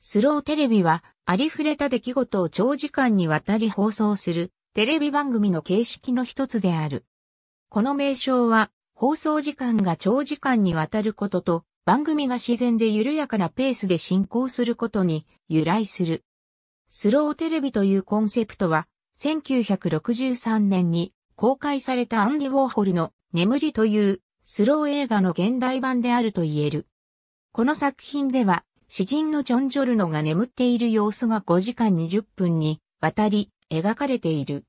スローテレビは、ありふれた出来事を長時間にわたり放送する、テレビ番組の形式の一つである。この名称は、放送時間が長時間にわたることと、番組が自然で緩やかなペースで進行することに由来する。スローテレビというコンセプトは、1963年に公開されたアンディ・ウォーホルの眠りというスロー映画の現代版であると言える。この作品では詩人のジョン・ジョルノが眠っている様子が5時間20分にわたり描かれている。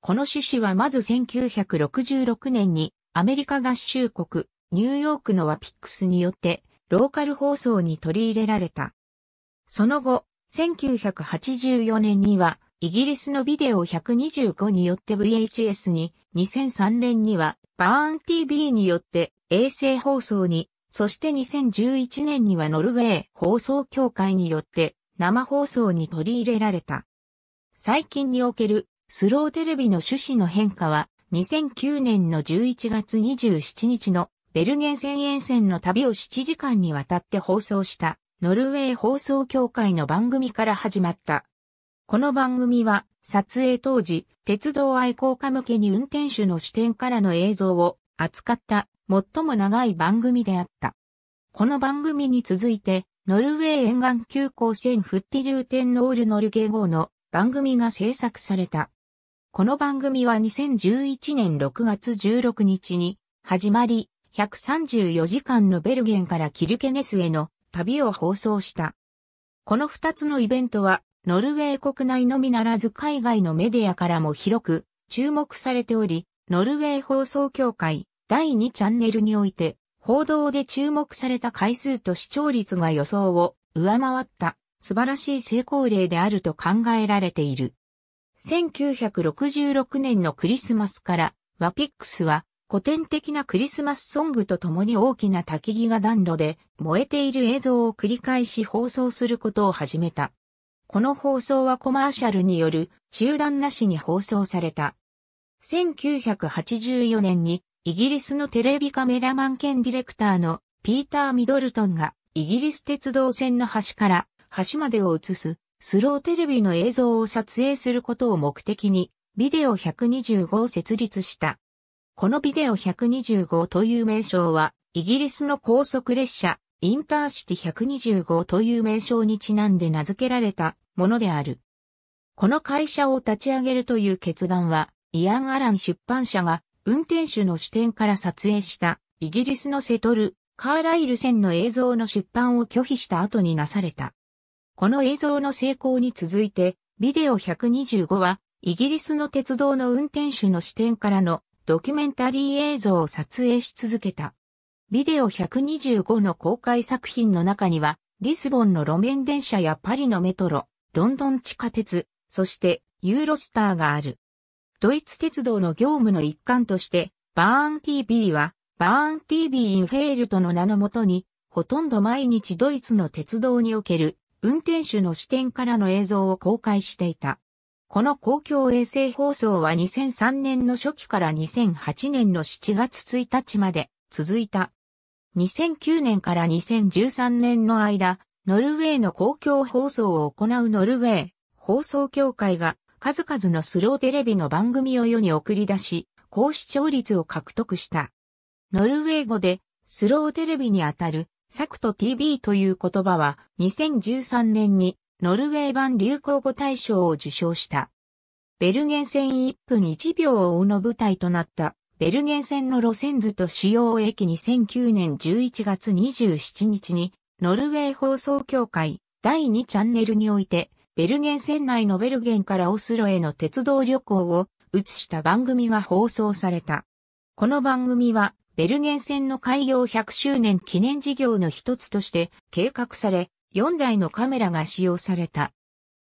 この趣旨はまず1966年にアメリカ合衆国ニューヨークのワピックスによってローカル放送に取り入れられた。その後、1984年にはイギリスのビデオ125によって VHS に、2003年にはバーン TV によって衛星放送にそして2011年にはノルウェー放送協会によって生放送に取り入れられた。最近におけるスローテレビの趣旨の変化は2009年の11月27日のベルゲン線沿線の旅を7時間にわたって放送したノルウェー放送協会の番組から始まった。この番組は撮影当時鉄道愛好家向けに運転手の視点からの映像を扱った最も長い番組であった。この番組に続いて、ノルウェー沿岸急行線フッティルーテンノールノルゲ号の番組が制作された。この番組は2011年6月16日に始まり、134時間のベルゲンからキルケネスへの旅を放送した。この2つのイベントは、ノルウェー国内のみならず海外のメディアからも広く注目されており、ノルウェー放送協会、第2チャンネルにおいて、報道で注目された回数と視聴率が予想を上回った素晴らしい成功例であると考えられている。1966年のクリスマスからワピックスは古典的なクリスマスソングと共に大きな焚き木が暖炉で燃えている映像を繰り返し放送することを始めた。この放送はコマーシャルによる中断なしに放送された。1984年にイギリスのテレビカメラマン兼ディレクターのピーター・ミドルトンがイギリス鉄道線の端から端までを映すスローテレビの映像を撮影することを目的にビデオ125を設立した。このビデオ125という名称はイギリスの高速列車インターシティ125という名称にちなんで名付けられたものである。この会社を立ち上げるという決断はイアン・アラン出版社が運転手の視点から撮影したイギリスのセトル、カーライル戦の映像の出版を拒否した後になされた。この映像の成功に続いて、ビデオ125は、イギリスの鉄道の運転手の視点からのドキュメンタリー映像を撮影し続けた。ビデオ125の公開作品の中には、リスボンの路面電車やパリのメトロ、ロンドン地下鉄、そしてユーロスターがある。ドイツ鉄道の業務の一環として、バーン TV は、バーン TV インフェールトの名のもとに、ほとんど毎日ドイツの鉄道における運転手の視点からの映像を公開していた。この公共衛星放送は2003年の初期から2008年の7月1日まで続いた。2009年から2013年の間、ノルウェーの公共放送を行うノルウェー放送協会が数々のスローテレビの番組を世に送り出し、高視聴率を獲得した。ノルウェー語で、スローテレビにあたる、サクト TV という言葉は、2013年に、ノルウェー版流行語大賞を受賞した。ベルゲン戦1分1秒を追うの舞台となった、ベルゲン戦の路線図と主要駅2009年11月27日に、ノルウェー放送協会第2チャンネルにおいて、ベルゲン船内のベルゲンからオスロへの鉄道旅行を映した番組が放送された。この番組は、ベルゲン船の開業100周年記念事業の一つとして計画され、4台のカメラが使用された。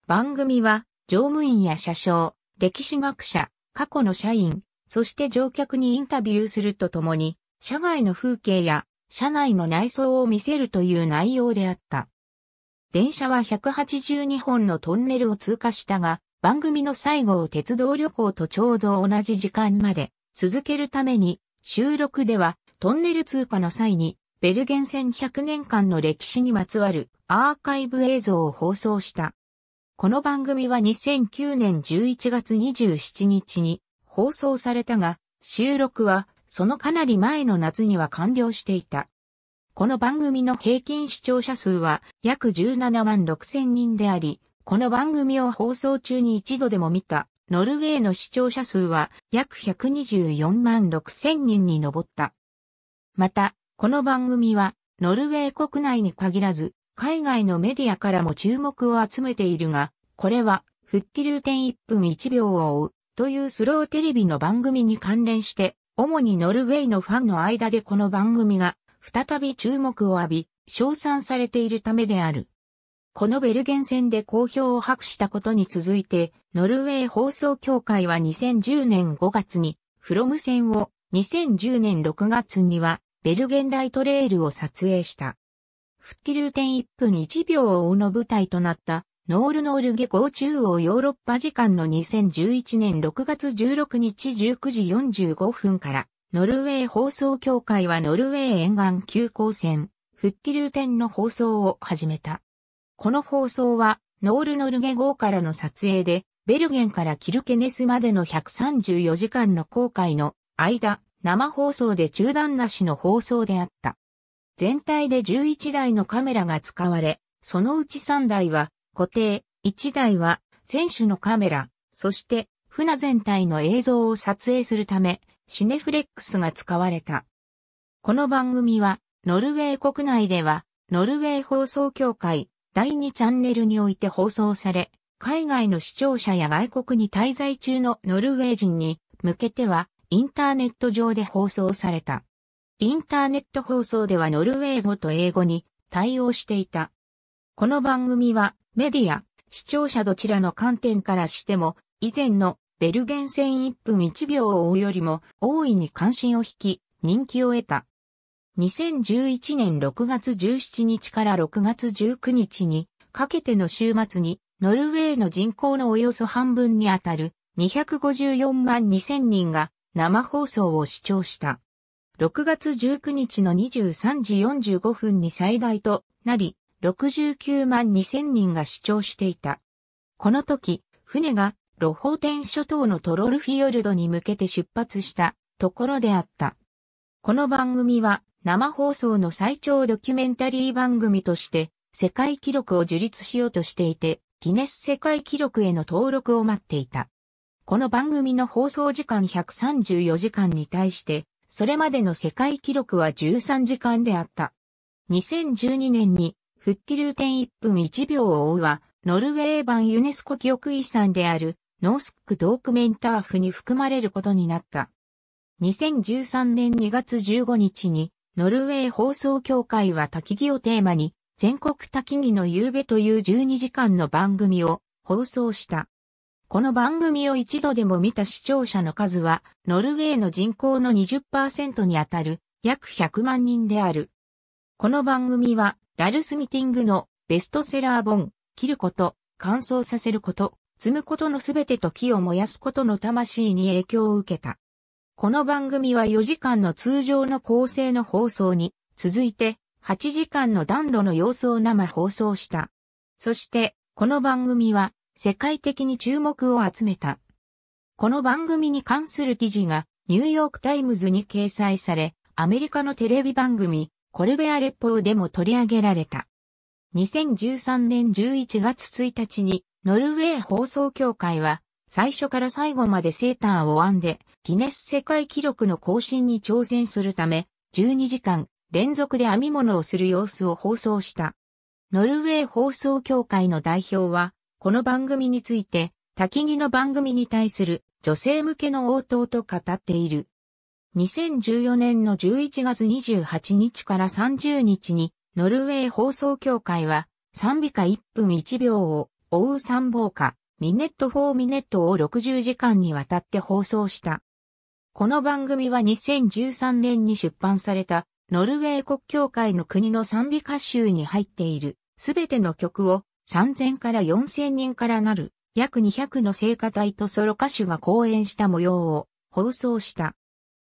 番組は、乗務員や車掌、歴史学者、過去の社員、そして乗客にインタビューするとともに、車外の風景や、車内の内装を見せるという内容であった。電車は182本のトンネルを通過したが、番組の最後を鉄道旅行とちょうど同じ時間まで続けるために、収録ではトンネル通過の際に、ベルゲン線100年間の歴史にまつわるアーカイブ映像を放送した。この番組は2009年11月27日に放送されたが、収録はそのかなり前の夏には完了していた。この番組の平均視聴者数は約17万6千人であり、この番組を放送中に一度でも見た、ノルウェーの視聴者数は約124万6千人に上った。また、この番組は、ノルウェー国内に限らず、海外のメディアからも注目を集めているが、これは、復帰ルーテン1分1秒を追う、というスローテレビの番組に関連して、主にノルウェーのファンの間でこの番組が再び注目を浴び、称賛されているためである。このベルゲン戦で好評を博したことに続いて、ノルウェー放送協会は2010年5月に、フロム戦を、2010年6月には、ベルゲンライトレールを撮影した。復帰ルーテン1分1秒を追うの舞台となった、ノールノール下校中央ヨーロッパ時間の2011年6月16日19時45分から、ノルウェー放送協会はノルウェー沿岸急行線、復帰ルーテンの放送を始めた。この放送は、ノールノルゲ号からの撮影で、ベルゲンからキルケネスまでの134時間の航海の間、生放送で中断なしの放送であった。全体で11台のカメラが使われ、そのうち3台は固定、1台は選手のカメラ、そして船全体の映像を撮影するため、シネフレックスが使われた。この番組は、ノルウェー国内では、ノルウェー放送協会第2チャンネルにおいて放送され、海外の視聴者や外国に滞在中のノルウェー人に向けては、インターネット上で放送された。インターネット放送ではノルウェー語と英語に対応していた。この番組はメディア、視聴者どちらの観点からしても以前のベルゲン戦1分1秒を追うよりも大いに関心を引き、人気を得た。2011年6月17日から6月19日にかけての週末にノルウェーの人口のおよそ半分にあたる254万2000人が生放送を視聴した。6月19日の23時45分に最大となり、69万2000人が視聴していた。この時、船がロホーテン諸島のトロルフィヨルドに向けて出発したところであった。この番組は生放送の最長ドキュメンタリー番組として世界記録を樹立しようとしていて、ギネス世界記録への登録を待っていた。この番組の放送時間134時間に対して、それまでの世界記録は13時間であった。2012年に、フッティルーテン1分1秒を追うは、ノルウェー版ユネスコ記憶遺産であるノースックドークメンターフに含まれることになった。2013年2月15日に、ノルウェー放送協会は焚き木をテーマに、全国焚き木の夕べという12時間の番組を放送した。この番組を一度でも見た視聴者の数は、ノルウェーの人口の20%にあたる約100万人である。この番組は、ラルスミティングのベストセラー本、切ること、乾燥させること、積むことのすべてと木を燃やすことの魂に影響を受けた。この番組は4時間の通常の構成の放送に、続いて8時間の暖炉の様子を生放送した。そして、この番組は世界的に注目を集めた。この番組に関する記事がニューヨークタイムズに掲載され、アメリカのテレビ番組、コルベアレッポーでも取り上げられた。2013年11月1日に、ノルウェー放送協会は、最初から最後までセーターを編んで、ギネス世界記録の更新に挑戦するため、12時間連続で編み物をする様子を放送した。ノルウェー放送協会の代表は、この番組について、滝木の番組に対する女性向けの応答と語っている。2014年の11月28日から30日にノルウェー放送協会は、賛美歌1分1秒を、追う参謀歌、ミネット4ミネットを60時間にわたって放送した。この番組は2013年に出版された、ノルウェー国協会の国の賛美歌集に入っている、すべての曲を3000から4000人からなる、約200の聖歌隊とソロ歌手が講演した模様を放送した。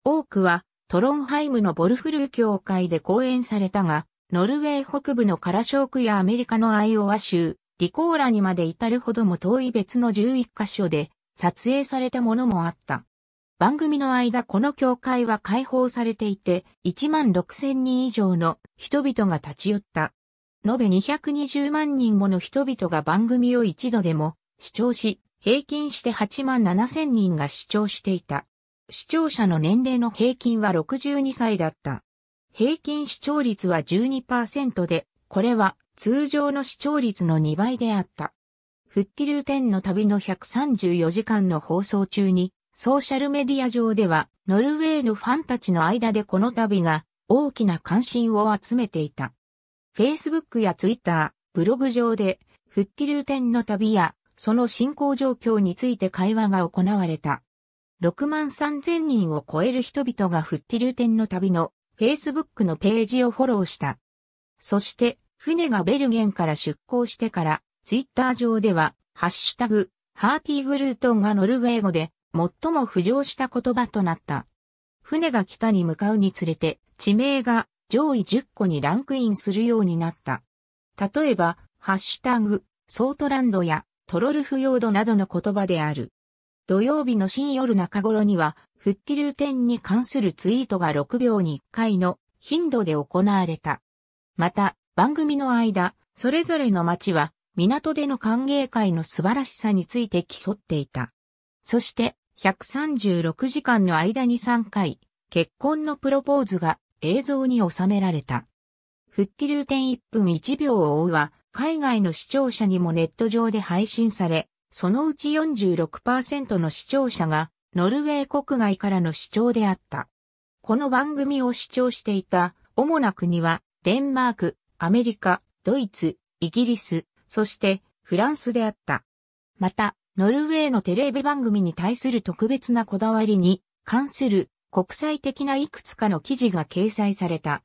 多くはトロンハイムのボルフル協会で講演されたが、ノルウェー北部のカラショークやアメリカのアイオワ州、リコーラにまで至るほども遠い別の11カ所で撮影されたものもあった。番組の間この教会は開放されていて、1万6千人以上の人々が立ち寄った。延べ220万人もの人々が番組を一度でも視聴し、平均して8万7千人が視聴していた。視聴者の年齢の平均は62歳だった。平均視聴率は12%で、これは通常の視聴率の2倍であった。復帰流天の旅の134時間の放送中に、ソーシャルメディア上では、ノルウェーのファンたちの間でこの旅が大きな関心を集めていた。Facebook や Twitter、ブログ上で、復帰流天の旅や、その進行状況について会話が行われた。6万3000人を超える人々が復帰流天の旅の Facebook のページをフォローした。そして、船がベルゲンから出港してから、Twitter 上では、ハッシュタグ、ハーティーグルートンがノルウェー語で、最も浮上した言葉となった。船が北に向かうにつれて、地名が上位10個にランクインするようになった。例えば、ハッシュタグ、ソートランドやトロルフヨードなどの言葉である。土曜日の深夜中頃には、復帰流転に関するツイートが6秒に1回の頻度で行われた。また、番組の間、それぞれの町は、港での歓迎会の素晴らしさについて競っていた。そして、136時間の間に3回、結婚のプロポーズが映像に収められた。復帰流転1分1秒を追うは、海外の視聴者にもネット上で配信され、そのうち46%の視聴者がノルウェー国外からの主張であった。この番組を視聴していた主な国は、デンマーク、アメリカ、ドイツ、イギリス、そしてフランスであった。また、ノルウェーのテレビ番組に対する特別なこだわりに関する国際的ないくつかの記事が掲載された。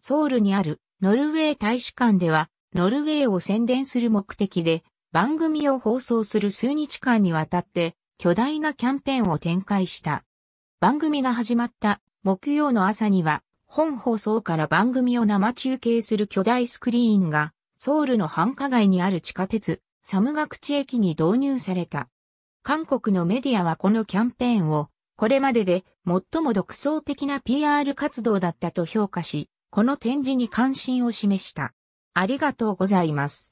ソウルにあるノルウェー大使館では、ノルウェーを宣伝する目的で番組を放送する数日間にわたって巨大なキャンペーンを展開した。番組が始まった木曜の朝には、本放送から番組を生中継する巨大スクリーンが、ソウルの繁華街にある地下鉄、サムガクチ駅に導入された。韓国のメディアはこのキャンペーンを、これまでで最も独創的な PR 活動だったと評価し、この展示に関心を示した。ありがとうございます。